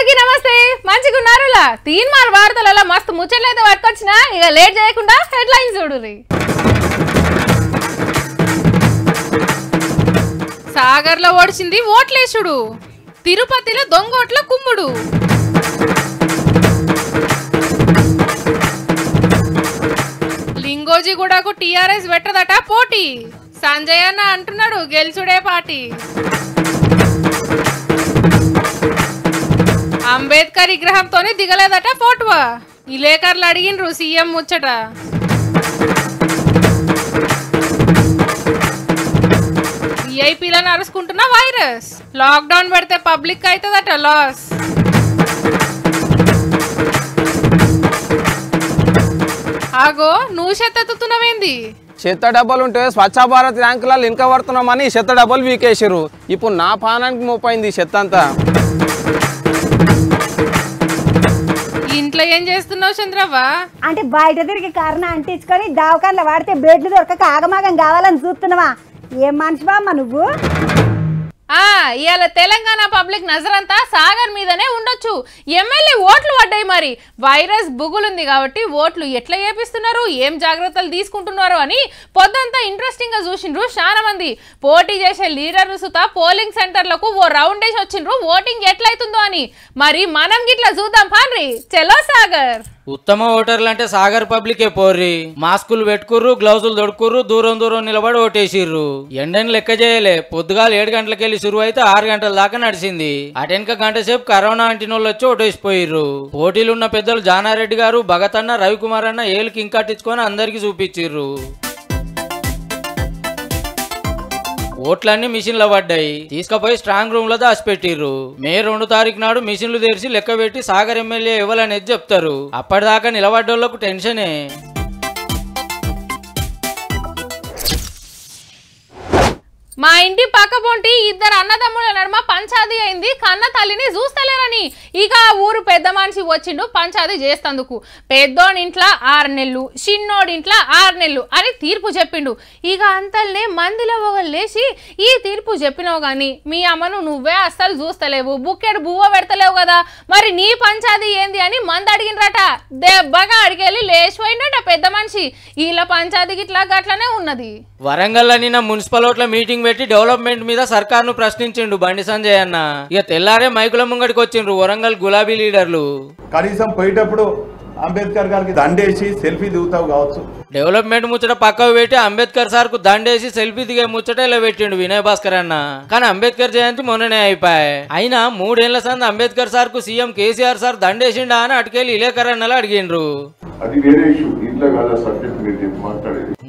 అందరికి నమస్తే మంచిగా ఉన్నారులా తీన్మార్ వార్తలలో మస్తు ముచ్చట్లు అయితే పట్టుకొచ్చిన ఇక లేట్ చేయకుండా చూడు సాగర్ సాగర్లో ఓడిచింది ఓట్లేసుడు తిరుపతిలో దొంగోట్ల కుమ్ముడు లింగోజీ కూడా టిఆర్ఎస్ పెట్టదట పోటీ సంజయ్ అన్న అంటున్నాడు గెలుచుడే పార్టీ అంబేద్కర్ విగ్రహంతోనే దిగలేదట ఫోటో లేకర్లు అడిగినరు సీఎం ముచ్చట విఐపీలను అరుచుకుంటున్న వైరస్ లాక్డౌన్ పెడితే పబ్లిక్ అవుతుందట లాస్ ఆగో నువ్వు చెత్తెత్తుతున్నావేంది చెత్త డబ్బులు ఉంటే స్వచ్ఛ భారత్ ర్యాంకులలో ఇంకా పడుతున్నామని చెత్త డబ్బులు వీకేసారు ఇప్పుడు నా పానానికి మోపైంది చెత్త అంతా ఇంట్లో ఏం చేస్తున్నావు చంద్రవ్వ అంటే బయట తిరిగి కారణం అంటించుకొని దావకాన్లో వాడితే బెడ్లు దొరకక ఆగమాగం కావాలని చూస్తున్నావా ఏం మనిషి బామ్మ నువ్వు ఇవాళ తెలంగాణ పబ్లిక్ నజరంతా సాగర్ మీదనే ఉండొచ్చు ఎమ్మెల్యే ఓట్లు పడ్డాయి మరి వైరస్ బుగులుంది కాబట్టి ఓట్లు ఎట్లా ఏపిస్తున్నారు ఏం జాగ్రత్తలు తీసుకుంటున్నారు అని పొద్దంతా ఇంట్రెస్టింగ్ గా చూసిండ్రు చాలా మంది పోటీ చేసే లీడర్ సుత పోలింగ్ సెంటర్లకు ఓ రౌండ్ వేసి వచ్చిండ్రు ఓటింగ్ ఎట్లయితుందో అని మరి మనం గిట్లా చూద్దాం పాన్రి చలో సాగర్ ఉత్తమ ఓటర్లు అంటే సాగర్ పబ్లికే పోర్రి మాస్కులు పెట్టుకుర్రు గ్లౌజులు దొడుకుర్రు దూరం దూరం నిలబడి ఓటేసిర్రు ఎండని లెక్క చేయలే పొద్దుగాలు ఏడు గంటలకెళ్ళి శురు అయితే ఆరు గంటల దాకా నడిచింది అటెనక గంట సేపు కరోనా అంటినోళ్ళు వచ్చి ఓటేసిపోయిర్రు పోటీలున్న పెద్దలు జానారెడ్డి గారు భగత్ అన్న రవికుమార్ అన్న ఏళ్ళకి ఇంకా అందరికీ చూపించిర్రు ఓట్లన్నీ మిషన్ల పడ్డాయి తీసుకపోయి స్ట్రాంగ్ రూమ్ లో దాచిపెట్టిర్రు మే రెండు తారీఖు నాడు మిషన్లు తెరిచి లెక్క పెట్టి సాగర్ ఎమ్మెల్యే ఇవ్వాలనేది చెప్తారు అప్పటిదాకా నిలబడ్డోళ్లకు టెన్షనే మా ఇంటి పక్క పొంటి ఇద్దరు అన్నదమ్ముల నడుమ పంచాది అయింది కన్న తల్లిని చూస్తలేరని ఇక ఆ ఊరు పెద్ద మనిషి వచ్చిండు పంచాది చేస్తందుకు పెద్దోడింట్లో ఆరు నెలలు చిన్నోడింట్లో ఆరు నెలలు అని తీర్పు చెప్పిండు ఇక అంతల్నే మందిలో ఒకళ్ళు లేచి ఈ తీర్పు చెప్పినావు కానీ మీ అమ్మను నువ్వే అస్సలు చూస్తలేవు బుక్కెడు బువ్వ పెడతలేవు కదా మరి నీ పంచాది ఏంది అని మంది అడిగినరట దెబ్బగా అడిగేళ్ళి లేచిపోయిండట పెద్ద మనిషి వీళ్ళ పంచాది ఇట్లా గట్లనే ఉన్నది వరంగల్ నా మున్సిపల్ ఓట్ల మీటింగ్ పెట్టి డెవలప్మెంట్ మీద ను ప్రశ్నించిండు బండి సంజయ్ అన్న ఇక తెల్లారే మైకుల ముంగడికి వచ్చిండ్రు వరంగల్ గులాబీ లీడర్లు కనీసం పోయేటప్పుడు అంబేద్కర్ గారికి దండేసి సెల్ఫీ దిగుతావు కావచ్చు డెవలప్మెంట్ ముచ్చట పక్కకు పెట్టి అంబేద్కర్ సార్ కు దండేసి సెల్ఫీ దిగే ముచ్చట ఇలా పెట్టిండు వినయ్ భాస్కర్ అన్న కానీ అంబేద్కర్ జయంతి మొన్ననే అయిపోయాయి అయినా మూడేళ్ల సంద అంబేద్కర్ సార్ కు సీఎం కేసీఆర్ సార్ దండేసిండా అని అటుకెళ్ళి ఇలేకర్ అన్నలా అడిగిండ్రు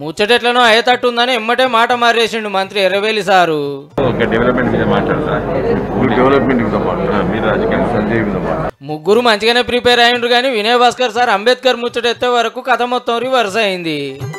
ముచ్చట ఎట్లనో ఇష్యూ దీంట్లో ఎమ్మటే మాట మారేసిండు మంత్రి ఎర్రవేలి సారు ముగ్గురు మంచిగానే ప్రిపేర్ అయ్యిండ్రు కానీ వినయ్ భాస్కర్ సార్ అంబేద్కర్ ముచ్చట ఎత్తే వరకు కథ మొత్తం రివర్స్ అయింది ఇది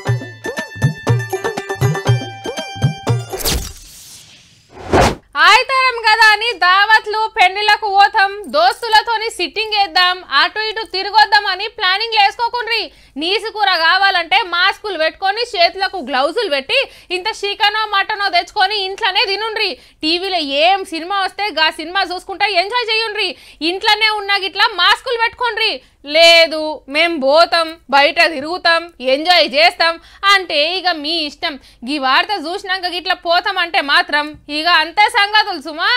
ఆయితరం కదా అని దావత్లు పెళ్లిలకు పోతాం దోస్తులతోని సిట్టింగ్ వేద్దాం అటు ఇటు తిరగొద్దాం అని ప్లానింగ్ వేసుకోకుండ్రి నీసు కూర కావాలంటే మాస్కులు పెట్టుకొని చేతులకు గ్లౌజులు పెట్టి ఇంత చికెనో మటనో తెచ్చుకొని ఇంట్లోనే తినుండ్రి టీవీలో ఏం సినిమా వస్తే గా సినిమా చూసుకుంటా ఎంజాయ్ చేయుండ్రి ఇంట్లోనే ఉన్నా గిట్లా మాస్కులు పెట్టుకోండి లేదు మేం పోతాం బయట తిరుగుతాం ఎంజాయ్ చేస్తాం అంటే ఇక మీ ఇష్టం ఈ వార్త చూసినాక గిట్లా పోతాం అంటే మాత్రం ఇక అంతే సంగతులు సుమా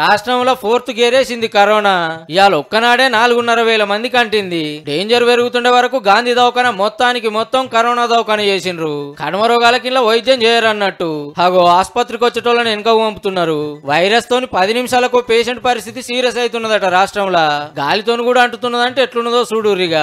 రాష్ట్రంలో ఫోర్త్ గేరేసింది కరోనా ఇవాళ ఒక్కనాడే నాలుగున్నర వేల మంది కంటింది డేంజర్ పెరుగుతుండే వరకు గాంధీ దవాఖాన మొత్తానికి మొత్తం కరోనా దవాఖాన చేసిండ్రు కనుమ రోగాలకి వైద్యం చేయరన్నట్టు అగో ఆసుపత్రికి వచ్చేటోళ్ళని వెనక పంపుతున్నారు వైరస్ తోని పది నిమిషాలకు పేషెంట్ పరిస్థితి సీరియస్ అవుతున్నదట రాష్ట్రంలో గాలితోని కూడా అంటుతున్నదంటే ఎట్లున్నదో చూడురిగా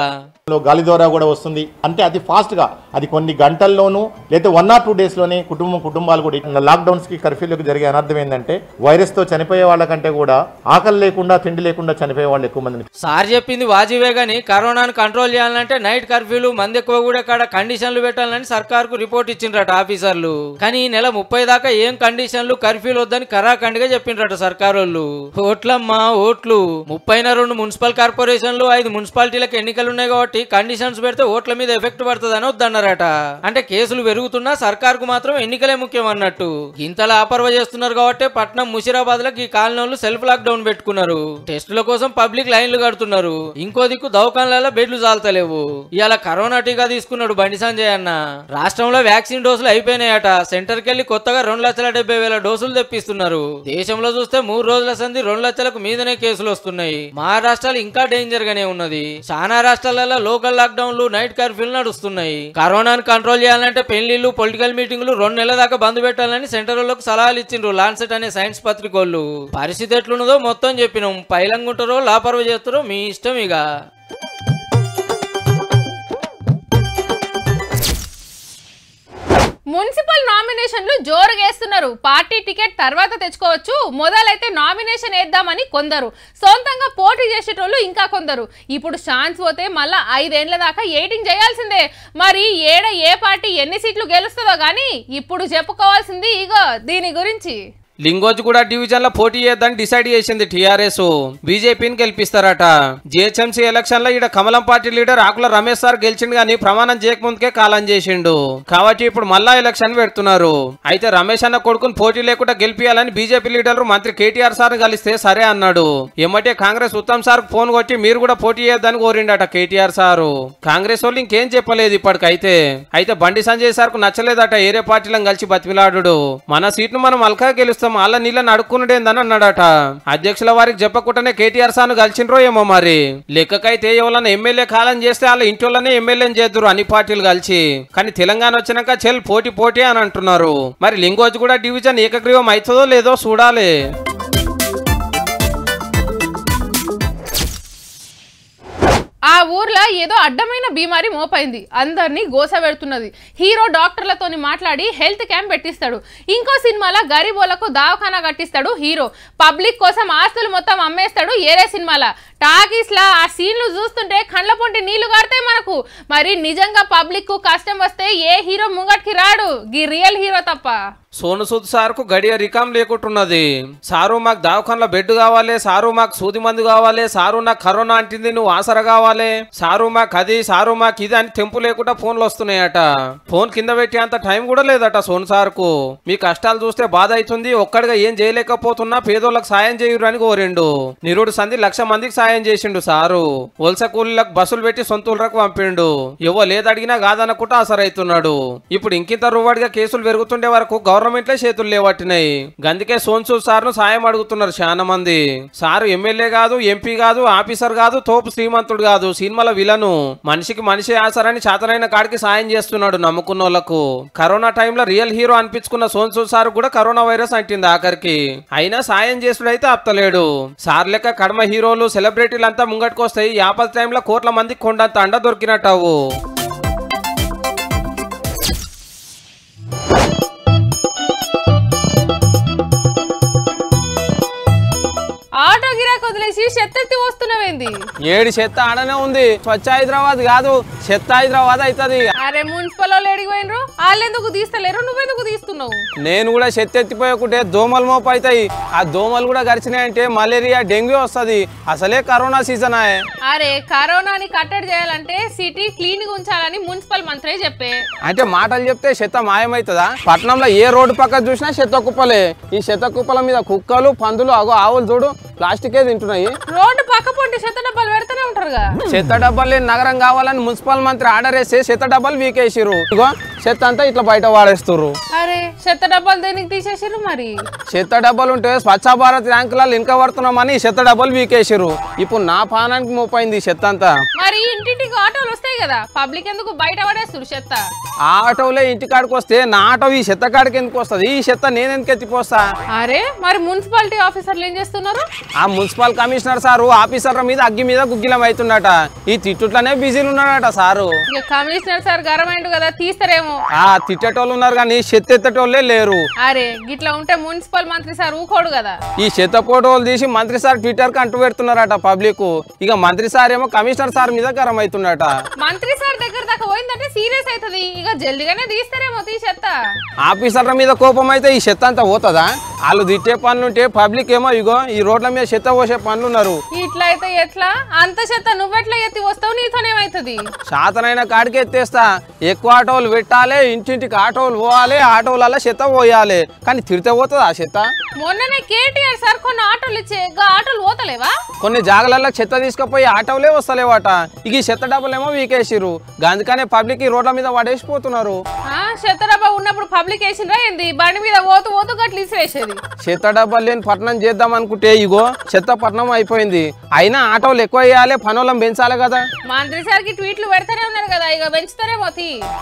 గాలి ద్వారా కూడా వస్తుంది అంటే అది గా అది కొన్ని గంటల్లోనూ లేదా వన్ ఆర్ టూ లోనే కుటుంబం కుటుంబాలు కూడా కి కర్ఫ్యూలకు జరిగే అనర్థం ఏంటంటే వైరస్ తో చనిపోయే వాళ్ళకంటే కూడా ఆకలి లేకుండా తిండి లేకుండా చనిపోయే వాళ్ళు ఎక్కువ మంది సార్ చెప్పింది వాజీవే కానీ కరోనాను కంట్రోల్ చేయాలంటే నైట్ కర్ఫ్యూలు మంది ఎక్కువ కూడా కాడ కండిషన్లు పెట్టాలని సర్కార్ కు రిపోర్ట్ ఇచ్చిండ్రట ఆఫీసర్లు కానీ ఈ నెల ముప్పై దాకా ఏం కండిషన్లు కర్ఫ్యూలు వద్దని గా చెప్పిండ్రట సర్కారోళ్ళు ఓట్లమ్మా ఓట్లు ముప్పై రెండు మున్సిపల్ కార్పొరేషన్లు ఐదు మున్సిపాలిటీ మున్సిపాలిటీలకు ఎన్నికలు ఉన్నాయి కాబట్టి కండిషన్స్ పెడితే ఓట్ల మీద ఎఫెక్ట్ పడుతుంది అని వద్దన్నారట అంటే కేసులు పెరుగుతున్నా సర్కార్ కు మాత్రం ఎన్నికలే ముఖ్యం అన్నట్టు ఇంతలా ఆపర్వ చేస్తున్నారు కాబట్టి పట్నం ముషిరాబాద్ లకు ఈ కాలనీలు సెల్ఫ్ లాక్ డౌన్ పెట్టుకున్నారు టెస్టుల కోసం పబ్లిక్ లైన్లు కడుతున్నారు ఇంకో దిక్కు దౌకాన్ల బెడ్లు జాలతలేవు ఇలా కరోనా టీకా తీసుకున్నాడు బండి సంజయ్ అన్న రాష్ట్రంలో వ్యాక్సిన్ డోసులు అయిపోయినాయట సెంటర్ కెళ్లి కొత్తగా రెండు లక్షల డెబ్బై వేల డోసులు తెప్పిస్తున్నారు దేశంలో చూస్తే మూడు రోజుల సంధి రెండు లక్షలకు మీదనే కేసులు వస్తున్నాయి మహారాష్ట్రాలు ఇంకా డేంజర్ గానే ఉన్నది చాలా రాష్ట్రాలలో లోకల్ లాక్డౌన్లు నైట్ కర్ఫ్యూలు నడుస్తున్నాయి కరోనాను కంట్రోల్ చేయాలంటే పెళ్లిళ్లు పొలిటికల్ మీటింగ్లు రెండు నెలల దాకా బంద్ పెట్టాలని సెంటర్ లోకి సలహాలు ఇచ్చిండ్రు లాన్సెట్ అనే సైన్స్ పత్రికోళ్ళు పరిస్థితి ఎట్లున్నదో మొత్తం చెప్పినాం పైలంగుంటారో లాపర్వ చేస్తారో మీ ఇష్టం ఇక మున్సిపల్ నామినేషన్లు జోరుగేస్తున్నారు పార్టీ టికెట్ తర్వాత తెచ్చుకోవచ్చు మొదలైతే నామినేషన్ వేద్దామని కొందరు సొంతంగా పోటీ చేసేటోళ్ళు ఇంకా కొందరు ఇప్పుడు ఛాన్స్ పోతే మళ్ళా ఐదేండ్ల దాకా ఎయిటింగ్ చేయాల్సిందే మరి ఏడ ఏ పార్టీ ఎన్ని సీట్లు గెలుస్తుందో కానీ ఇప్పుడు చెప్పుకోవాల్సింది ఇగో దీని గురించి డివిజన్ డివిజన్లో పోటీ చేద్దని డిసైడ్ చేసింది టీఆర్ఎస్ బీజేపీని గెలిపిస్తారట జీహెచ్ఎంసీ లో ఈడ కమలం party leader Akula Ramesh sir గెలిచిండు కానీ ప్రమాణం చేయకముందుకే కాలం చేసిండు కాబట్టి ఇప్పుడు మళ్ళా ఎలక్షన్ పెడుతున్నారు అయితే రమేష్ అన్న కొడుకును పోటీ లేకుండా గెలిపియాలని బీజేపీ లీడర్ మంత్రి కేటీఆర్ సార్ కలిస్తే సరే అన్నాడు ఏమంటే కాంగ్రెస్ ఉత్తమ్ సార్ ఫోన్ కొట్టి మీరు కూడా పోటీ చేయొద్దని కోరిండట కేటీఆర్ సార్ కాంగ్రెస్ వాళ్ళు ఇంకేం చెప్పలేదు ఇప్పటికైతే అయితే బండి సంజయ్ సార్ కు నచ్చలేదట ఏరే పార్టీలను కలిసి బతిమిలాడు మన సీట్ను మనం అల్కా గెలుస్తాం ప్రస్తుతం అల్ల నీళ్ళని అడుక్కునుడేందని అన్నాడట అధ్యక్షుల వారికి చెప్పకుండానే కేటీఆర్ సాను కలిసిండ్రో ఏమో మరి లెక్కకైతే ఎవరన్నా ఎమ్మెల్యే కాలం చేస్తే వాళ్ళ ఇంటి వాళ్ళనే ఎమ్మెల్యేని చేద్దరు అన్ని పార్టీలు కలిసి కానీ తెలంగాణ వచ్చినాక చెల్ పోటీ పోటీ అని అంటున్నారు మరి లింగోజ్ కూడా డివిజన్ ఏకగ్రీవం అవుతుందో లేదో చూడాలి ఇలా ఏదో అడ్డమైన బీమారి మోపైంది అందరినీ పెడుతున్నది హీరో డాక్టర్లతోని మాట్లాడి హెల్త్ క్యాంప్ పెట్టిస్తాడు ఇంకో సినిమాలో గరీబోలకు దావఖానా కట్టిస్తాడు హీరో పబ్లిక్ కోసం ఆస్తులు మొత్తం అమ్మేస్తాడు ఏరే సినిమాల టాకీస్లా ఆ సీన్లు చూస్తుంటే కండ్ల పొంటి నీళ్లు కారుతాయి మనకు మరి నిజంగా పబ్లిక్ కష్టం వస్తే ఏ హీరో ముంగట్కి రాడు గీ రియల్ హీరో తప్ప సోను సూద్ సార్కు గడియ రికాం లేకుంటున్నది సారు మాకు దావఖాన్లో బెడ్ కావాలి సారు మాకు సూది మందు కావాలి సారు నాకు కరోనా అంటింది నువ్వు ఆసర కావాలి సారు మాకు అది సారు మాకు ఇది అని తెంపు లేకుండా ఫోన్లు వస్తున్నాయట ఫోన్ కింద పెట్టి అంత టైం కూడా లేదట సోను సార్కు మీ కష్టాలు చూస్తే బాధ అవుతుంది ఒక్కడిగా ఏం చేయలేకపోతున్నా పేదోళ్ళకి సాయం చేయరు అని కోరిండు నిరుడు సంధి లక్ష మందికి సాయం చేసిండు సారు వలస కూలీలకు బస్సులు పెట్టి సొంతూళ్ళకు పంపిండు ఎవో లేదడిగినా కాదనుకుంటా ఆసరైతున్నాడు ఇప్పుడు ఇంకింత రువాడిగా కేసులు పెరుగుతుండే వరకు గవర్నమెంట్ గవర్నమెంట్లే చేతులు లేవట్టినాయి గందుకే సోన్సూర్ సార్ ను సాయం అడుగుతున్నారు చాలా మంది సారు ఎమ్మెల్యే కాదు ఎంపీ కాదు ఆఫీసర్ కాదు తోపు శ్రీమంతుడు కాదు సినిమాల విలను మనిషికి మనిషి ఆసరని చేతనైన కాడికి సాయం చేస్తున్నాడు నమ్ముకున్న వాళ్ళకు కరోనా టైంలో రియల్ హీరో అనిపించుకున్న సోన్సూర్ సార్ కూడా కరోనా వైరస్ అంటింది ఆఖరికి అయినా సాయం అయితే ఆప్తలేడు సార్ లెక్క కడమ హీరోలు సెలబ్రిటీలంతా ముంగట్కొస్తాయి యాపల్ టైంలో కోట్ల మంది కొండంత అండ దొరికినట్టావు వదిలేసి చెత్త ఎత్తి వస్తున్నావేంది ఏడు చెత్త ఆడనే ఉంది స్వచ్ఛ హైదరాబాద్ కాదు చెత్త హైదరాబాద్ అవుతుంది అరే మున్సిపల్ వాళ్ళు ఎడిగిపోయినరు వాళ్ళు ఎందుకు తీస్తలేరు నువ్వెందుకు తీస్తున్నావు నేను కూడా చెత్త ఎత్తిపోయకుంటే దోమలు మోపు అవుతాయి ఆ దోమలు కూడా గరిచినాయంటే మలేరియా డెంగ్యూ వస్తుంది అసలే కరోనా సీజన్ అరే కరోనాని కట్టడి చేయాలంటే సిటీ క్లీన్ గా ఉంచాలని మున్సిపల్ మంత్రి చెప్పే అంటే మాటలు చెప్తే చెత్త మాయమవుతుందా పట్టణంలో ఏ రోడ్డు పక్క చూసినా చెత్త కుప్పలే ఈ చెత్త కుప్పల మీద కుక్కలు పందులు అగో ఆవులు చూడు ప్లాస్టిక్ తింటున్నాయి వస్తున్నాయి రోడ్డు పక్క పొంటి చెత్త డబ్బాలు పెడతానే ఉంటారు చెత్త డబ్బాలు నగరం కావాలని మున్సిపల్ మంత్రి ఆర్డర్ వేసి చెత్త డబ్బాలు వీకేసిరు చెత్త అంతా ఇట్లా బయట వాడేస్తారు అరే చెత్త డబ్బాలు దేనికి తీసేసిరు మరి చెత్త డబ్బాలు ఉంటే స్వచ్ఛ భారత్ ర్యాంకులలో ఇంకా పడుతున్నామని చెత్త డబ్బాలు వీకేసిరు ఇప్పుడు నా పానానికి మోపైంది చెత్త అంతా మరి ఇంటింటికి ఆటోలు వస్తాయి కదా పబ్లిక్ ఎందుకు బయట పడేస్తారు చెత్త ఆ ఆటోలే ఇంటి కాడికి వస్తే నా ఆటో ఈ చెత్త కాడికి ఎందుకు వస్తుంది ఈ చెత్త నేను ఎందుకు ఎత్తిపోస్తా అరే మరి మున్సిపాలిటీ ఆఫీసర్లు ఏం చేస్తున్నారు ఆ మున్సిపల్ కమిషనర్ సారు ఆఫీసర్ మీద అగ్గి మీద గుగ్గిలం అవుతుండట ఈ తిట్టుట్లనే బిజీలు ఉన్నాడట సారు కమిషనర్ సార్ గవర్నమెంట్ కదా తీస్తారేమో ఆ తిట్టేటోళ్ళు ఉన్నారు కానీ చెత్తెత్తటోళ్ళే లేరు అరే గిట్లా ఉంటే మున్సిపల్ మంత్రి సార్ ఊకోడు కదా ఈ చెత్త ఫోటోలు తీసి మంత్రి సార్ ట్విట్టర్ కి అంటూ పెడుతున్నారట పబ్లిక్ ఇక మంత్రి సార్ ఏమో కమిషనర్ సార్ మీద గరం అవుతున్నట మంత్రి సార్ దగ్గర దాకా పోయిందంటే సీరియస్ అవుతుంది ఇక జల్దిగానే తీస్తారేమో తీ చెత్త ఆఫీసర్ల మీద కోపం అయితే ఈ చెత్త అంతా పోతుందా వాళ్ళు తిట్టే పనులుంటే పబ్లిక్ ఏమో ఇగో ఈ రోడ్ల మీద చెత్త పోసే మంది ఉన్నారు ఇట్లా అయితే ఎట్లా అంత చేత నువ్వెట్లా ఎత్తి వస్తావు నీతోనేమైతుంది శాతనైనా కాడికి ఎత్తేస్తా ఎక్కువ ఆటోలు పెట్టాలి ఇంటింటికి ఆటోలు పోవాలి ఆటోలలో చెత్త పోయాలి కానీ తిరితే పోతుంది ఆ చెత్త మొన్ననే కేటీఆర్ సార్ కొన్ని ఆటోలు ఇచ్చే ఆటోలు పోతలేవా కొన్ని జాగలలో చెత్త తీసుకుపోయి ఆటోలే వస్తలేవాట ఇక ఈ చెత్త డబ్బులేమో వీకేసిరు అందుకనే పబ్లిక్ ఈ రోడ్ల మీద పడేసిపోతున్నారు ఆ చెత్త డబ్బా ఉన్నప్పుడు పబ్లిక్ వేసిండ్రా ఏంది బండి మీద పోతూ పోతూ గట్లు ఇసిరేసేది చెత్త డబ్బా లేని పట్టణం చేద్దాం అనుకుంటే ఇగో చెత్త పట్నం దారుణం అయిపోయింది అయినా ఆటోలు ఎక్కువ అయ్యాలి పనులం పెంచాలి కదా మంత్రి సార్కి ట్వీట్లు పెడతారే ఉన్నారు కదా ఇక పెంచుతారేమో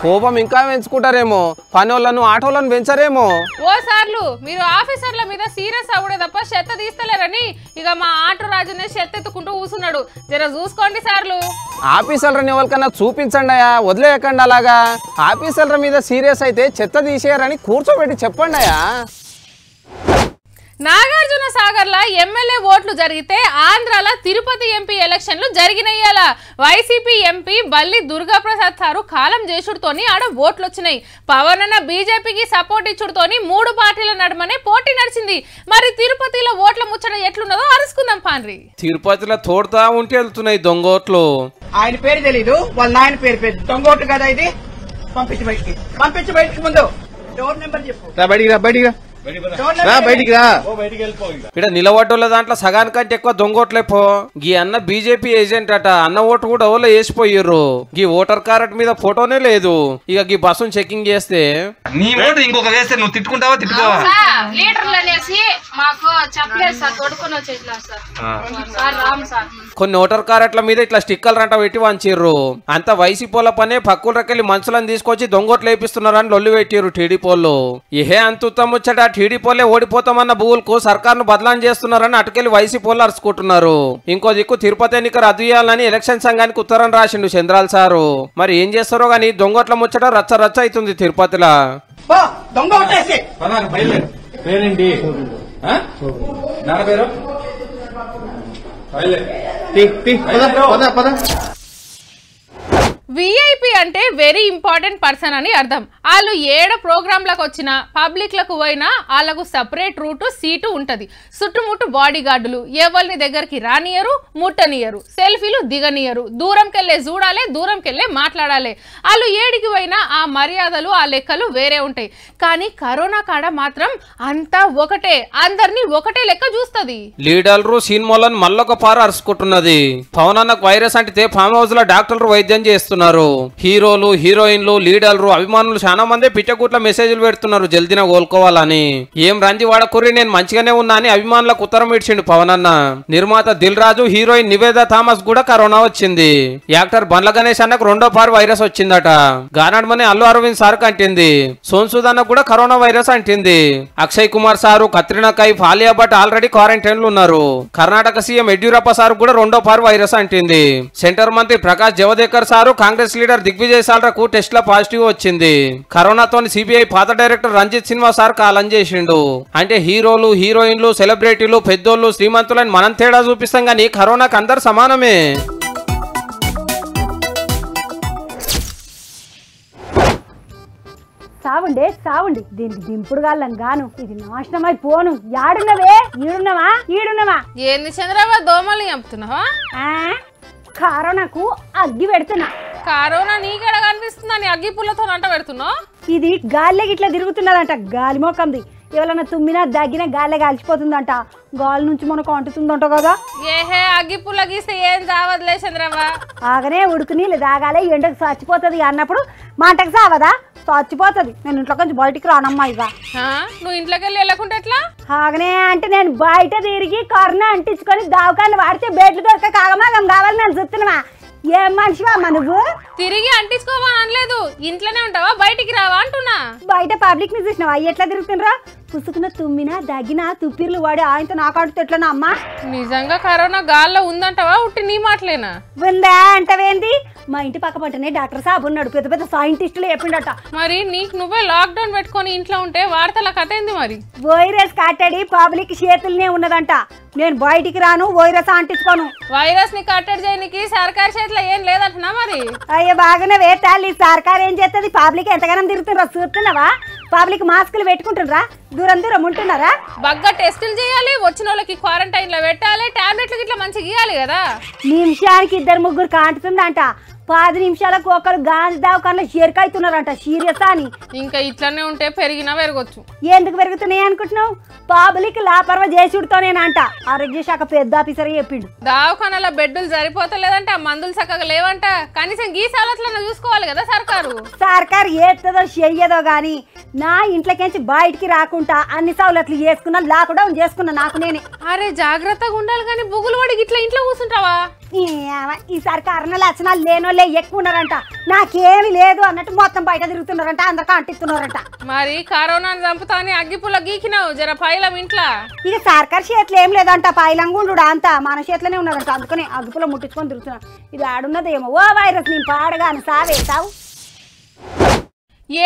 కోపం ఇంకా పెంచుకుంటారేమో పనులను ఆటోలను పెంచరేమో ఓ సార్లు మీరు ఆఫీసర్ల మీద సీరియస్ అవ్వడే తప్ప చెత్త తీస్తలేరని ఇక మా ఆటో రాజునే చెత్త ఎత్తుకుంటూ కూసున్నాడు జర చూసుకోండి సార్లు ఆఫీసర్లని ఎవరికన్నా చూపించండి అయ్యా వదిలేయకండి అలాగా ఆఫీసర్ల మీద సీరియస్ అయితే చెత్త తీసేయారని కూర్చోబెట్టి చెప్పండి అయ్యా నాగార్జున లా ఎమ్మెల్యే ఓట్లు జరిగితే ఆంధ్రాల తిరుపతి ఎంపీ ఎలక్షన్లు జరిగినయ్యాల వైసీపీ ఎంపీ బల్లి దుర్గాప్రసాద్ సారు కాలం చేసుడుతోని ఆడ ఓట్లు వచ్చినాయి పవన్ అన్న బీజేపీకి సపోర్ట్ ఇచ్చుడుతోని మూడు పార్టీల నడుమనే పోటీ నడిచింది మరి తిరుపతిలో ఓట్ల ముచ్చట ఎట్లున్నదో అరుసుకుందాం పాండ్రి తిరుపతిలో తోడతా ఉంటే వెళ్తున్నాయి దొంగోట్లు ఆయన పేరు తెలీదు వాళ్ళ నాయన పేరు పేరు ఓట్లు కదా ఇది పంపించి బయటికి పంపించి బయటికి ముందు డోర్ నెంబర్ చెప్పు బయటికి రా ఇక్కడ నిలబడ్డోళ్ళ దాంట్లో సగానికంటే ఎక్కువ దొంగోట్లేపో గీ అన్న బీజేపీ ఏజెంట్ అట అన్న ఓటు కూడా ఓలో వేసిపోయారు గీ ఓటర్ కారెట్ మీద ఫోటోనే లేదు ఇక గీ బస్సు చెకింగ్ చేస్తే నీ ఓటు ఇంకొక వేస్తే నువ్వు తిట్టుకుంటావా తిట్టుకోవా కొన్ని ఓటర్ కారెట్ల మీద ఇట్లా స్టిక్కర్లు అంట పెట్టి వంచిర్రు అంత పోల పనే పక్కుల రకెళ్ళి మనుషులను తీసుకొచ్చి దొంగోట్లు వేపిస్తున్నారని లొల్లు పెట్టిర్రు టీడీపోళ్ళు ఇహే అంతుతం ముచ్చట టీడీపీ వాళ్ళే ఓడిపోతామన్న భూవులకు సర్కార్ను బదలాం చేస్తున్నారని అటుకెళ్లి వైసీ వాళ్ళు అరుచుకుంటున్నారు ఇంకో దిక్కు తిరుపతి ఎన్నిక రద్దు చేయాలని ఎలక్షన్ సంఘానికి ఉత్తరం రాసిండు చంద్రాల్ సారు మరి ఏం చేస్తారో గాని దొంగట్ల ముచ్చట రచ్చ రచ్చ అవుతుంది తిరుపతిలా పద పద విఐపి అంటే వెరీ ఇంపార్టెంట్ పర్సన్ అని అర్థం వాళ్ళు ఏడ ప్రోగ్రాంలకు వచ్చినా పబ్లిక్లకు పోయినా వాళ్ళకు సపరేట్ రూటు సీటు ఉంటుంది చుట్టుముట్టు బాడీ గార్డులు ఎవరిని దగ్గరికి రానియరు ముట్టనియరు సెల్ఫీలు దిగనియరు దూరంకెళ్ళే చూడాలి దూరంకెళ్ళే మాట్లాడాలి వాళ్ళు ఏడికి పోయినా ఆ మర్యాదలు ఆ లెక్కలు వేరే ఉంటాయి కానీ కరోనా కాడ మాత్రం అంతా ఒకటే అందరినీ ఒకటే లెక్క చూస్తుంది లీడర్లు సినిమాలను మళ్ళొక పార అరుచుకుంటున్నది పవన్ అన్నకు వైరస్ అంటే ఫామ్ హౌస్ లో డాక్టర్లు వైద్యం చేస్తున్నారు పెడుతున్నారు హీరోలు హీరోయిన్లు లీడర్లు అభిమానులు చాలా మంది పిట్టకూట్ల మెసేజ్లు పెడుతున్నారు జల్దిన కోలుకోవాలని ఏం రంజి వాడకుర్రి నేను మంచిగానే ఉన్నా అని అభిమానులకు ఉత్తరం ఇచ్చిండు పవన్ అన్న నిర్మాత దిల్ రాజు హీరోయిన్ నివేద థామస్ కూడా కరోనా వచ్చింది యాక్టర్ బండ్ల గణేష్ అన్నకు రెండో పారు వైరస్ వచ్చిందట గానడమని అల్లు అరవింద్ సార్ అంటింది సోన్ అన్న కూడా కరోనా వైరస్ అంటింది Akshay Kumar sir Katrina Kaif Alia Bhatt already quarantine లో ఉన్నారు కర్ణాటక సీఎం యడ్యూరప్ప సార్ కూడా రెండో పారు వైరస్ అంటింది సెంటర్ మంత్రి ప్రకాష్ జవదేకర్ సారు కాంగ్రెస్ లీడర్ దిగ్విజయ్ సాల్రాకు టెస్ట్ లో పాజిటివ్ వచ్చింది కరోనాతో సిబిఐ పాత డైరెక్టర్ రంజిత్ సినిమా సార్ కాలం చేసిండు అంటే హీరోలు హీరోయిన్లు సెలబ్రిటీలు పెద్దోళ్ళు శ్రీమంతులని మనం తేడా చూపిస్తాం కానీ కరోనాకు అందరు సమానమే చావుండే చావుండి దీనికి దింపుడు గాలం గాను ఇది నాశనమై పోను ఈడున్నవా ఈడున్నవా ఏంది చంద్రబాబు దోమలు చంపుతున్నావా కరోనాకు అగ్గి పెడుతున్నా కరోనా నీకెడ కనిపిస్తుందని అగ్గి పుల్లతో అంట పెడుతున్నా ఇది గాలిలో ఇట్లా తిరుగుతున్నదంట గాలి మోకంది ఎవరైనా తుమ్మినా దగ్గిన గాలి కాల్చిపోతుందంట గాలి నుంచి మనకు అంటుతుందంట కదా అగ్గి పుల్ల ఏం చావదులే చంద్రవ్వ ఆగనే ఉడుకు నీళ్ళు తాగాలి ఎండకు చచ్చిపోతుంది అన్నప్పుడు మంటకు చావదా చచ్చిపోతుంది నేను ఇంట్లో కొంచెం బయటికి రానమ్మా ఇక నువ్వు ఇంట్లోకి వెళ్ళి వెళ్ళకుంటే ఎట్లా ఆగనే అంటే నేను బయట తిరిగి కర్ణ అంటించుకొని దావకాన్ని వాడితే బెడ్లు దొరక కాగమాగం కావాలి నేను చూస్తున్నామా ఏం మనిషివా మనకు తిరిగి అంటించుకోమని అనలేదు ఇంట్లోనే ఉంటావా బయటికి రావా అంటున్నా బయట పబ్లిక్ ని చూసినావా ఎట్లా తిరుగుతుండ్రా పుసుకున తుమ్మినా దగ్గినా తుప్పిర్లు వాడి ఆయనతో నాకాడుతూ తెట్లనా అమ్మా నిజంగా కరోనా గాల్లో ఉందంటవా ఉట్టి నీ మాటలేనా ఉందా అంటవేంది మా ఇంటి పక్క పంటనే డాక్టర్ సాబ్ ఉన్నాడు పెద్ద పెద్ద సైంటిస్టులు చెప్పిండట మరి నీకు నువ్వే లాక్ డౌన్ పెట్టుకొని ఇంట్లో ఉంటే వార్తల కథ ఏంది మరి వైరస్ కట్టడి పబ్లిక్ చేతులనే ఉన్నదంట నేను బయటికి రాను వైరస్ అంటించుకోను వైరస్ ని కట్టడి చేయడానికి సర్కార్ చేతిలో ఏం లేదంటున్నా మరి అయ్యో బాగానే వేతాలి సర్కార్ ఏం చేస్తుంది పబ్లిక్ ఎంతగానో తిరుగుతున్నా చూస్తున్నావా పబ్లిక్ మాస్కులు పెట్టుకుంటున్నారా దూరం దూరం ఉంటున్నారా బాగా టెస్టులు చేయాలి వచ్చిన వాళ్ళకి క్వారంటైన్ లో పెట్టాలి టాబ్లెట్లు ఇట్లా మంచిగా ఇవ్వాలి కదా నిమిషానికి ఇద్దరు ముగ్గురు కాంటుతుందంట పది నిమిషాలకు ఒకరు గాంజు దావకాన్లో అవుతున్నారంట సీరియస్ అని ఇంకా ఇట్లనే ఉంటే పెరిగినా పెరగచ్చు ఎందుకు పెరుగుతున్నాయి అనుకుంటున్నావు పబ్లిక్ లాపర్వ చేసుడుతోనేనంట ఆరోగ్య శాఖ పెద్ద ఆఫీసర్ చెప్పిండు దావఖానాల బెడ్లు సరిపోతలేదంట మందులు చక్కగా లేవంట కనీసం గీ సాలట్లన్నా చూసుకోవాలి కదా సర్కారు సర్కారు ఏదో చెయ్యదో గాని నా ఇంట్లోకించి బయటికి రాకుండా అన్ని సౌలతులు చేసుకున్నా లాక్డౌన్ చేసుకున్నా నాకు నేనే అరే జాగ్రత్తగా ఉండాలి కానీ బుగులు వాడికి ఇట్లా ఇంట్లో కూర్చుంటావా ఈసారి కారణ లక్షణాలు లేనోళ్ళే ఎక్కువ ఉన్నారంట నాకేమి లేదు అన్నట్టు మొత్తం బయట తిరుగుతున్నారంట అందరికీ అంటిస్తున్నారంట మరి కరోనా చంపుతాని అగ్గిపుల్ల గీకినావు జర పైలం ఇంట్లో ఇక సర్కార్ చేతులు ఏం లేదంట గుండు అంత మన చేతిలోనే ఉన్నారంట అందుకని అగ్గిపుల్ల ముట్టించుకొని తిరుగుతున్నా ఇది ఆడున్నదేమో ఓ వైరస్ నేను పాడగాను సావేతావు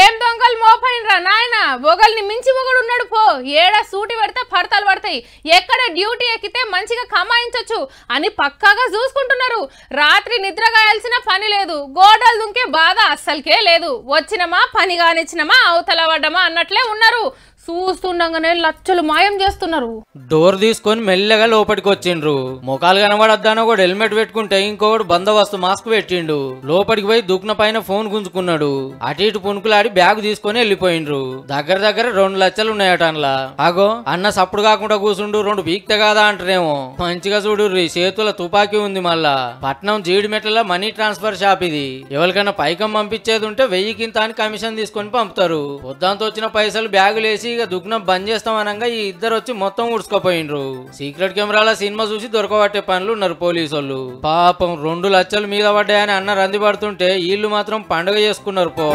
ఏం దొంగలు మోపడినరా నాయన ఒగల్ని మించి ఒకడు ఉన్నాడు పో ఏడ సూటి పడితే ఫడతలు పడతాయి ఎక్కడ డ్యూటీ ఎక్కితే మంచిగా కమాయించవచ్చు అని పక్కాగా చూసుకుంటున్నారు రాత్రి నిద్ర కాయాల్సిన పని లేదు గోడలు దుంకే బాధ అస్సలకే లేదు వచ్చినమా పని కానిచ్చినమా అవతల పడ్డమా అన్నట్లే ఉన్నారు చూస్తుండగానే లచ్చలు మాయం చేస్తున్నారు డోర్ తీసుకొని మెల్లగా లోపలికి వచ్చిండ్రు ముఖాలు కనబడద్దాన ఒకడు హెల్మెట్ పెట్టుకుంటే ఇంకొకడు బందోబస్తు మాస్క్ పెట్టిండు లోపలికి పోయి దుక్న పైన ఫోన్ గుంజుకున్నాడు అటు ఇటు పుణుకులాడి బ్యాగ్ తీసుకొని వెళ్ళిపోయిండ్రు దగ్గర దగ్గర రెండు లచ్చలు ఉన్నాయట అగో అన్న సప్పుడు కాకుండా కూసుండు రెండు వీక్త కాదా అంటారేమో మంచిగా చూడు చేతుల తుపాకీ ఉంది మళ్ళా పట్నం జీడిమెట్ల మనీ ట్రాన్స్ఫర్ షాప్ ఇది ఎవరికైనా పైకం పంపించేది ఉంటే వెయ్యి కింద అని కమిషన్ తీసుకొని పంపుతారు పొద్దాంతో వచ్చిన పైసలు బ్యాగులేసి ఇక దుగ్నం బంద్ చేస్తాం అనగా ఈ ఇద్దరు వచ్చి మొత్తం ఉడుచుకోపోయిండ్రు సీక్రెట్ కెమెరాల సినిమా చూసి దొరకబట్టే పనులు ఉన్నారు పోలీసు వాళ్ళు పాపం రెండు లక్షలు మీద పడ్డాయని అన్న రంది పడుతుంటే వీళ్ళు మాత్రం పండుగ చేసుకున్నారు పో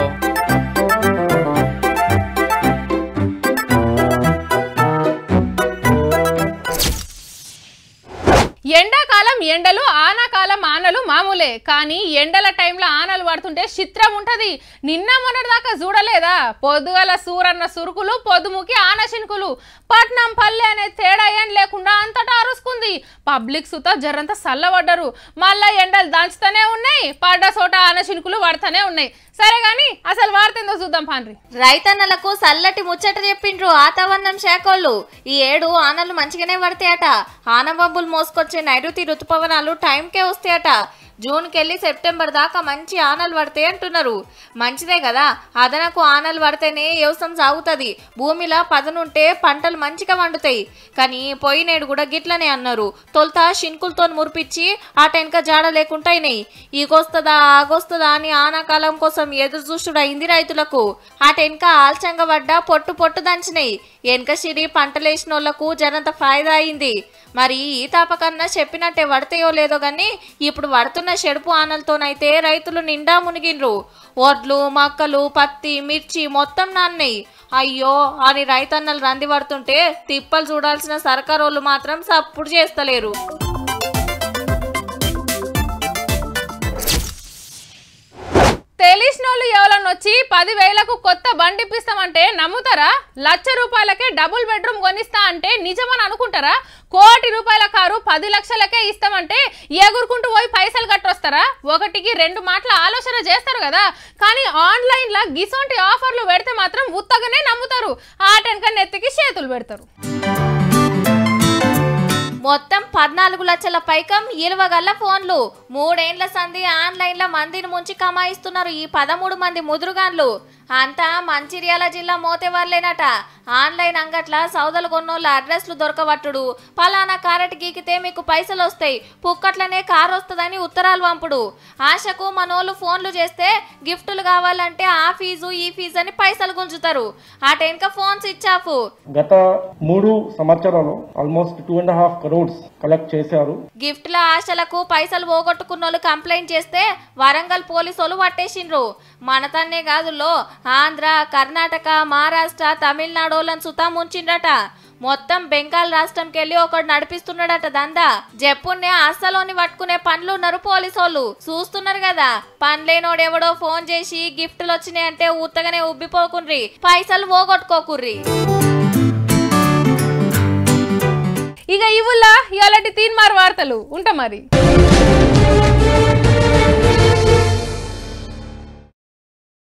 ఎండాకాలం ఎండలు ఆన మామూలే కానీ ఎండల టైంలో ఆనలు పడుతుంటే చిత్రం ఉంటుంది నిన్న మొన్నటిదాకా చూడలేదా పొద్దుగల సూరన్న సురుకులు పొద్దుముకి ఆన చినుకులు పట్నం పల్లె అనే తేడా ఏం లేకుండా అంతటా అరుసుకుంది పబ్లిక్ సుత జరంత సల్లబడ్డరు మళ్ళా ఎండలు దంచుతూనే ఉన్నాయి పడ్డ చోట ఆన చినుకులు పడుతూనే ఉన్నాయి సరే గాని అసలు వార్తెందో చూద్దాం పాండ్రి రైతన్నలకు సల్లటి ముచ్చట చెప్పిండ్రు వాతావరణం వాళ్ళు ఈ ఏడు ఆనలు మంచిగానే పడతాయట ఆనబంబులు మోసుకొచ్చే నైరుతి రుతుపవనాలు టైంకే వస్తాయట జూన్ కెళ్ళి సెప్టెంబర్ దాకా మంచి ఆనలు పడతాయి అంటున్నారు మంచిదే కదా అదనకు ఆనలు పడితేనే వ్యవసాయం సాగుతుంది భూమిలో పదనుంటే పంటలు మంచిగా వండుతాయి కానీ పోయినేడు కూడా గిట్లనే అన్నారు తొలుత షింకులతో మురిపించి ఆ టెనక జాడ లేకుంటాయినాయి ఈకొస్తుందా ఆగొస్తుందా అని ఆనాకాలం కోసం ఎదురు చూసుడు అయింది రైతులకు ఆ టెనక ఆల్చంగా పడ్డా పొట్టు పొట్టు దంచినాయి వెనక సిడి పంటలేసిన వాళ్లకు జనంత ఫాయిదా అయింది మరి ఈ తాపకన్నా చెప్పినట్టే పడతాయో లేదో కానీ ఇప్పుడు పడుతున్న కురుస్తున్న షెడుపు ఆనలతోనైతే రైతులు నిండా మునిగిండ్రు వడ్లు మక్కలు పత్తి మిర్చి మొత్తం నాన్నాయి అయ్యో అని రైతన్నలు రంది పడుతుంటే తిప్పలు చూడాల్సిన సర్కారోళ్ళు మాత్రం సప్పుడు చేస్తలేరు తెలిసినోళ్ళు ఎవరన్నా వచ్చి పదివేలకు కొత్త బండి ఇప్పిస్తామంటే నమ్ముతారా లక్ష రూపాయలకే డబుల్ బెడ్రూమ్ కొనిస్తా అంటే నిజమని అనుకుంటారా కోటి రూపాయల కారు పది లక్షలకే ఇస్తామంటే ఎగురుకుంటూ పోయి పైసలు కట్టొస్తారా ఒకటికి రెండు మాటల ఆలోచన చేస్తారు కదా కానీ ఆన్లైన్లో గిసోంటి ఆఫర్లు పెడితే మాత్రం ఉత్తగానే నమ్ముతారు ఆటనక నెత్తికి చేతులు పెడతారు మొత్తం పద్నాలుగు లక్షల పైకం ఇరవగల్ల ఫోన్లు మూడేండ్ల సంధి ఆన్లైన్ల మందిని ముంచి కమాయిస్తున్నారు ఈ పదమూడు మంది ముదురుగాన్లు అంతా మంచిర్యాల జిల్లా మోతేవర్లేనట ఆన్లైన్ అంగట్ల సౌదలు కొన్నోళ్ళ అడ్రస్లు దొరకబట్టుడు పలానా కారెట్ గీకితే మీకు పైసలు వస్తాయి పుక్కట్లనే కారు వస్తుందని ఉత్తరాలు పంపుడు ఆశకు మనోళ్ళు ఫోన్లు చేస్తే గిఫ్టులు కావాలంటే ఆ ఫీజు ఈ ఫీజు అని పైసలు గుంజుతారు ఆ టైంక ఫోన్స్ ఇచ్చాపు గత మూడు సంవత్సరాలు almost two and half crores collect చేశారు గిఫ్ట్ల ఆశలకు పైసలు వాళ్ళు కంప్లైంట్ చేస్తే వరంగల్ పోలీసులు పట్టేసిండ్రు మన తన్నే కాదులో ఆంధ్ర కర్ణాటక మహారాష్ట్ర తమిళనాడులను సుతా ముంచిండట మొత్తం బెంగాల్ రాష్ట్రంకి వెళ్ళి ఒకడు నడిపిస్తున్నాడట దందా జప్పున్నే ఆస్తలోని పట్టుకునే పనులు ఉన్నారు పోలీసు చూస్తున్నారు కదా పనులేనోడెవడో ఫోన్ చేసి గిఫ్ట్లు వచ్చినాయంటే ఉత్తగానే ఉబ్బిపోకుండ్రి పైసలు పోగొట్టుకోకుర్రి ఇక ఇవుల్లా ఇలాంటి తీన్మార్ వార్తలు ఉంటా మరి